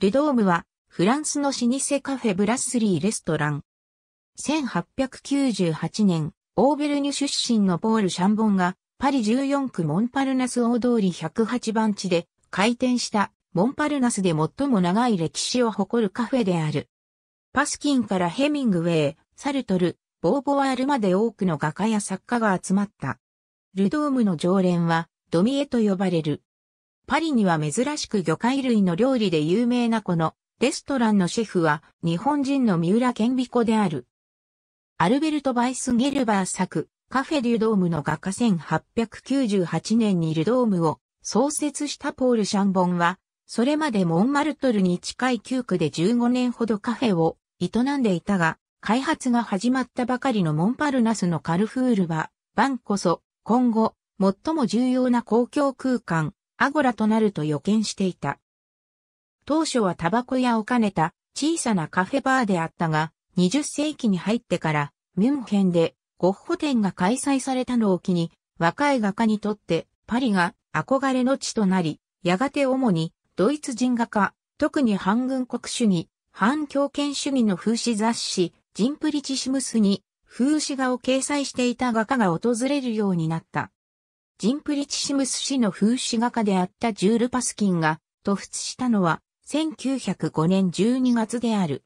ルドームは、フランスの老舗カフェブラッスリーレストラン。1898年、オーベルニュ出身のポール・シャンボンが、パリ14区モンパルナス大通り108番地で、開店したモンパルナスで最も長い歴史を誇るカフェである。パスキンからヘミングウェイ、サルトル、ボーボワールまで多くの画家や作家が集まった。ルドームの常連は、ドミエと呼ばれる。パリには珍しく魚介類の料理で有名なこのレストランのシェフは日本人の三浦健美子である。アルベルト・バイス・ゲルバー作カフェ・デュドームの画家1898年にいるドームを創設したポール・シャンボンはそれまでモンマルトルに近い旧区で15年ほどカフェを営んでいたが、開発が始まったばかりのモンパルナスのカルフールは、バンこそ、今後、最も重要な公共空間、アゴラとなると予見していた。当初はタバコ屋を兼ねた小さなカフェバーであったが、20世紀に入ってからミュンヘンでゴッホ展が開催されたのを機に、若い画家にとってパリが憧れの地となり、やがて主にドイツ人画家、特に反軍国主義、反強権主義の風刺雑誌、ジンプリチシムスに風刺画を掲載していた画家が訪れるようになった。ジンプリチシムス氏の風刺画家であったジュール・パスキンが突出したのは1905年12月である。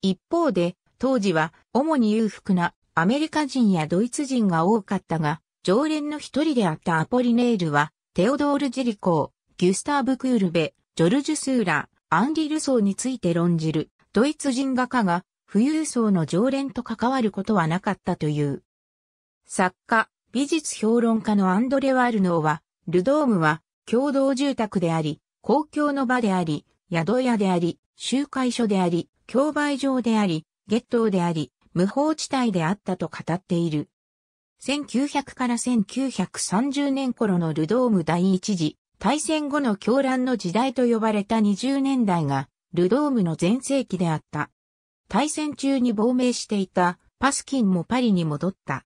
一方で、当時は主に裕福なアメリカ人やドイツ人が多かったが、常連の一人であったアポリネールは、テオドール・ジリコー、ギュスターブ・クールベ、ジョルジュ・スーラー、アンリ・ルソーについて論じる、ドイツ人画家が富裕層の常連と関わることはなかったという。作家、美術評論家のアンドレ・ワールノーは、ルドームは共同住宅であり、公共の場であり、宿屋であり、集会所であり、競売場であり、ゲットーであり、無法地帯であったと語っている。1900から1930年頃のルドーム第一次大戦後の狂乱の時代と呼ばれた20年代がルドームの前世紀であった。大戦中に亡命していたパスキンもパリに戻った。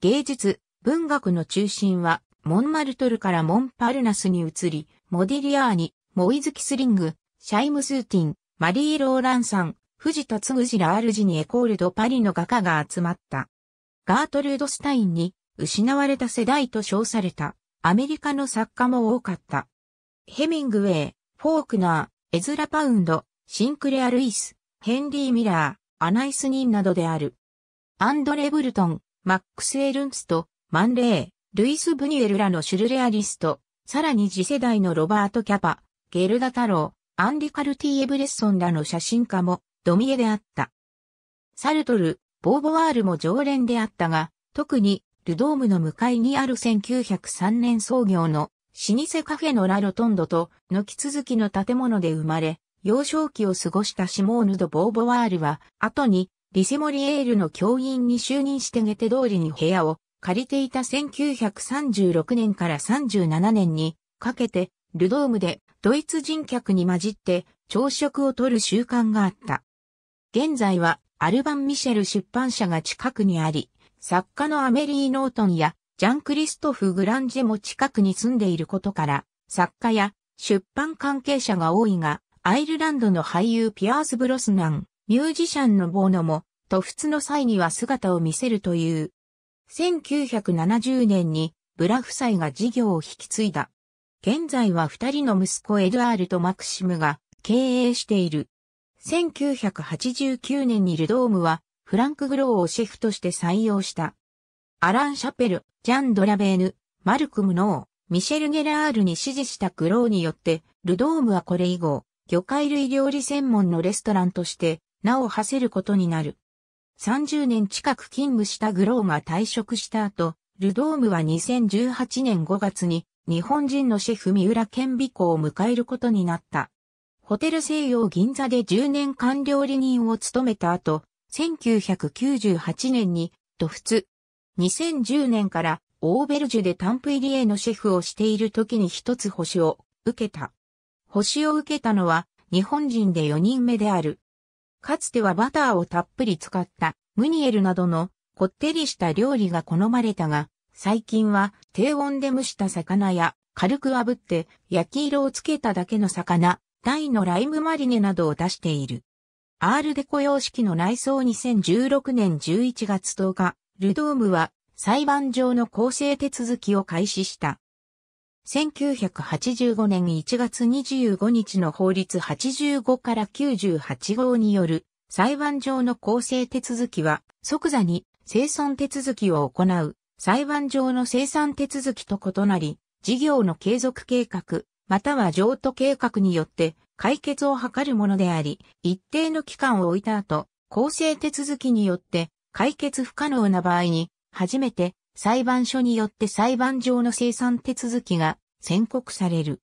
芸術、文学の中心は、モンマルトルからモンパルナスに移り、モディリアーニ、モイズ・キスリング、シャイム・スーティン、マリー・ローランさん、藤田つぐじらアルジにエコールド・パリの画家が集まった。ガートルード・スタインに、失われた世代と称された、アメリカの作家も多かった。ヘミングウェイ、フォークナー、エズラ・パウンド、シンクレア・ルイス、ヘンリー・ミラー、アナイス・ニンなどである。アンドレ・ブルトン、マックス・エルンスト、マンレー、ルイス・ブニュエルらのシュルレアリスト、さらに次世代のロバート・キャパ、ゲルダ太郎、アンリ・カルティ・エブレッソンらの写真家も、ドミエであった。サルトル、ボーボワールも常連であったが、特に、ルドームの向かいにある1903年創業の、老舗カフェのラロトンドと、き続きの建物で生まれ、幼少期を過ごしたシモーヌ・ド・ボーボワールは、後に、リセモリエールの教員に就任してゲテ通りに部屋を借りていた1936年から37年にかけてルドームでドイツ人客に混じって朝食をとる習慣があった。現在はアルバン・ミシェル出版社が近くにあり、作家のアメリー・ノートンやジャン・クリストフ・グランジェも近くに住んでいることから、作家や出版関係者が多いが、アイルランドの俳優ピアース・ブロスナン、ミュージシャンのボーノも、突出の際には姿を見せるという1970年にブラ夫妻が事業を引き継いだ。現在は二人の息子エドアールとマクシムが経営している。1989年にルドームはフランク・グローをシェフとして採用した。アラン・シャペル、ジャン・ドラベーヌ、マルクム・ノー、ミシェル・ゲラールに支持したグローによって、ルドームはこれ以後、魚介類料理専門のレストランとして、名を馳せることになる。30年近く勤務したグローが退職した後、ルドームは2018年5月に日本人のシェフ三浦健美子を迎えることになった。ホテル西洋銀座で10年間料理人を務めた後、1998年にドフツ。2010年からオーベルジュでタンプ入りへのシェフをしている時に一つ星を受けた。星を受けたのは日本人で4人目である。かつてはバターをたっぷり使ったムニエルなどのこってりした料理が好まれたが、最近は低温で蒸した魚や軽く炙って焼き色をつけただけの魚、大のライムマリネなどを出している。アールデコ様式の内装2016年11月10日、ルドームは裁判上の構成手続きを開始した。1985年1月25日の法律85から98号による裁判上の公正手続きは即座に生産手続きを行う裁判上の生産手続きと異なり事業の継続計画または譲渡計画によって解決を図るものであり一定の期間を置いた後公正手続きによって解決不可能な場合に初めて裁判所によって裁判上の生産手続きが宣告される。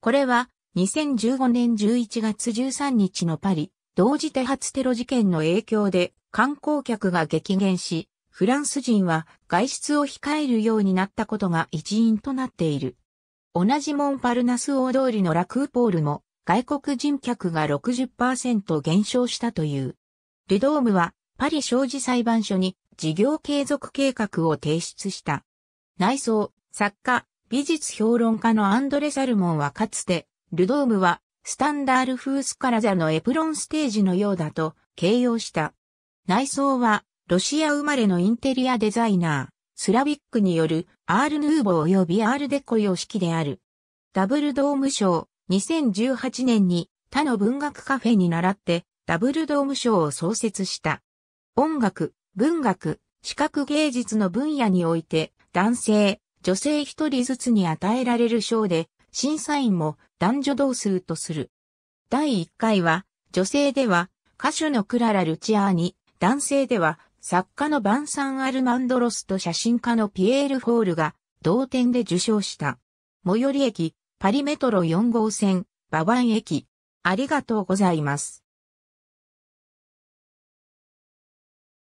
これは2015年11月13日のパリ同時多発テロ事件の影響で観光客が激減し、フランス人は外出を控えるようになったことが一因となっている。同じモンパルナス大通りのラクーポールも外国人客が60%減少したという。ルドームはパリ商事裁判所に事業継続計画を提出した。内装、作家、美術評論家のアンドレ・サルモンはかつて、ルドームは、スタンダール・フースカラザのエプロンステージのようだと形容した。内装は、ロシア生まれのインテリアデザイナー、スラビックによるアール・ヌーボー及びアール・デコ様式である。ダブルドーム賞、2018年に他の文学カフェに習ってダブルドーム賞を創設した。音楽、文学、視覚芸術の分野において、男性、女性一人ずつに与えられる賞で、審査員も男女同数とする。第1回は、女性では、歌手のクララ・ルチアーニ、男性では、作家のバンサン・アルマンドロスと写真家のピエール・フォールが、同点で受賞した。最寄り駅、パリメトロ4号線、ババン駅。ありがとうございます。